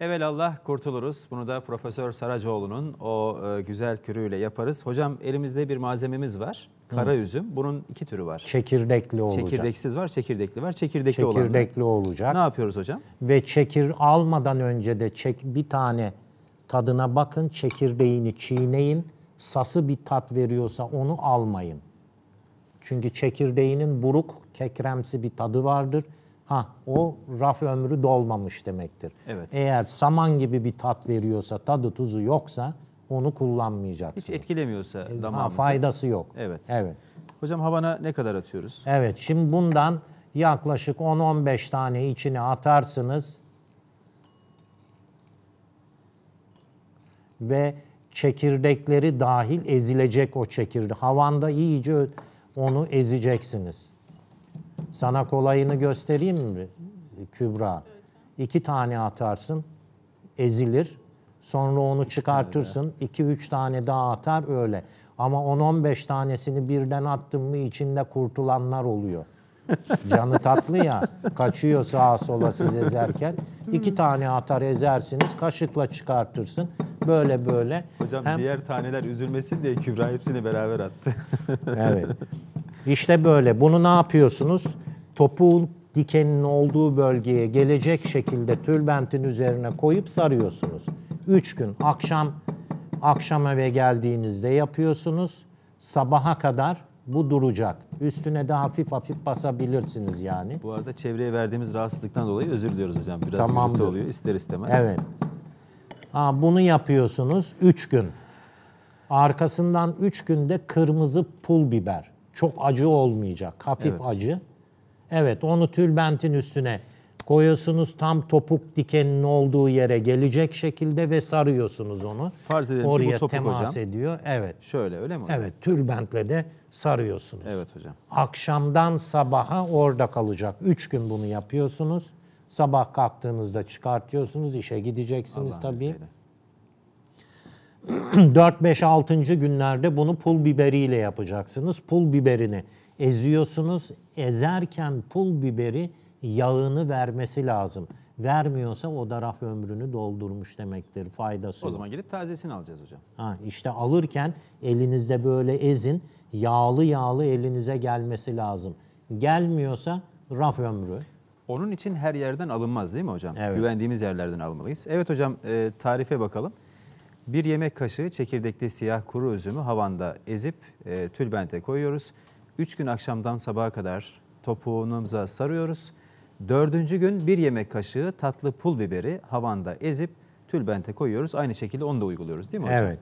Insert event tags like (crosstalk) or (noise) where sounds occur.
Evelallah kurtuluruz. Bunu da Profesör Saracoğlu'nun o e, güzel kürüyle yaparız. Hocam elimizde bir malzememiz var. Kara Hı. üzüm. Bunun iki türü var. Çekirdekli olacak. Çekirdeksiz var, çekirdekli var. Çekirdekli, çekirdekli olacak. Ne yapıyoruz hocam? Ve çekir almadan önce de çek bir tane tadına bakın. Çekirdeğini çiğneyin. Sası bir tat veriyorsa onu almayın. Çünkü çekirdeğinin buruk, kekremsi bir tadı vardır Ha o raf ömrü dolmamış demektir. Evet. Eğer saman gibi bir tat veriyorsa, tadı tuzu yoksa onu kullanmayacaksınız. Hiç etkilemiyorsa damağımızı. Ha, faydası yok. Evet. Evet. Hocam havana ne kadar atıyoruz? Evet. Şimdi bundan yaklaşık 10-15 tane içine atarsınız. Ve çekirdekleri dahil ezilecek o çekirdek. Havanda iyice onu ezeceksiniz. Sana kolayını göstereyim mi Kübra? İki tane atarsın, ezilir. Sonra onu çıkartırsın, iki üç tane daha atar öyle. Ama 10-15 tanesini birden attın mı içinde kurtulanlar oluyor. Canı tatlı ya, kaçıyor sağa sola siz ezerken. İki tane atar ezersiniz, kaşıkla çıkartırsın. Böyle böyle. Hocam Hem- diğer taneler üzülmesin diye Kübra hepsini beraber attı. Evet. İşte böyle. Bunu ne yapıyorsunuz? topuğun dikenin olduğu bölgeye gelecek şekilde tülbentin üzerine koyup sarıyorsunuz. Üç gün akşam akşam eve geldiğinizde yapıyorsunuz. Sabaha kadar bu duracak. Üstüne de hafif hafif basabilirsiniz yani. Bu arada çevreye verdiğimiz rahatsızlıktan dolayı özür diliyoruz hocam. Biraz Tamamdır. oluyor ister istemez. Evet. Aa, bunu yapıyorsunuz 3 gün. Arkasından 3 günde kırmızı pul biber. Çok acı olmayacak. Hafif Evet. acı. Evet onu tülbentin üstüne koyuyorsunuz tam topuk dikenin olduğu yere gelecek şekilde ve sarıyorsunuz onu. Farz edelim Oraya ki bu topuk temas hocam. ediyor. Evet. Şöyle öyle mi hocam? Evet tülbentle de sarıyorsunuz. Evet hocam. Akşamdan sabaha orada kalacak. Üç gün bunu yapıyorsunuz. Sabah kalktığınızda çıkartıyorsunuz. işe gideceksiniz Allah tabii. Izniyle. 4-5-6. (clears throat) günlerde bunu pul biberiyle yapacaksınız. Pul biberini Eziyorsunuz, ezerken pul biberi yağını vermesi lazım. Vermiyorsa o da raf ömrünü doldurmuş demektir faydası. O zaman gidip tazesini alacağız hocam. Ha, işte alırken elinizde böyle ezin, yağlı yağlı elinize gelmesi lazım. Gelmiyorsa raf ömrü. Onun için her yerden alınmaz değil mi hocam? Evet. Güvendiğimiz yerlerden almalıyız. Evet hocam e, tarife bakalım. Bir yemek kaşığı çekirdekli siyah kuru üzümü havanda ezip e, tülbente koyuyoruz. Üç gün akşamdan sabaha kadar topuğumuza sarıyoruz. Dördüncü gün bir yemek kaşığı tatlı pul biberi havanda ezip tülbente koyuyoruz. Aynı şekilde onu da uyguluyoruz değil mi hocam? Evet.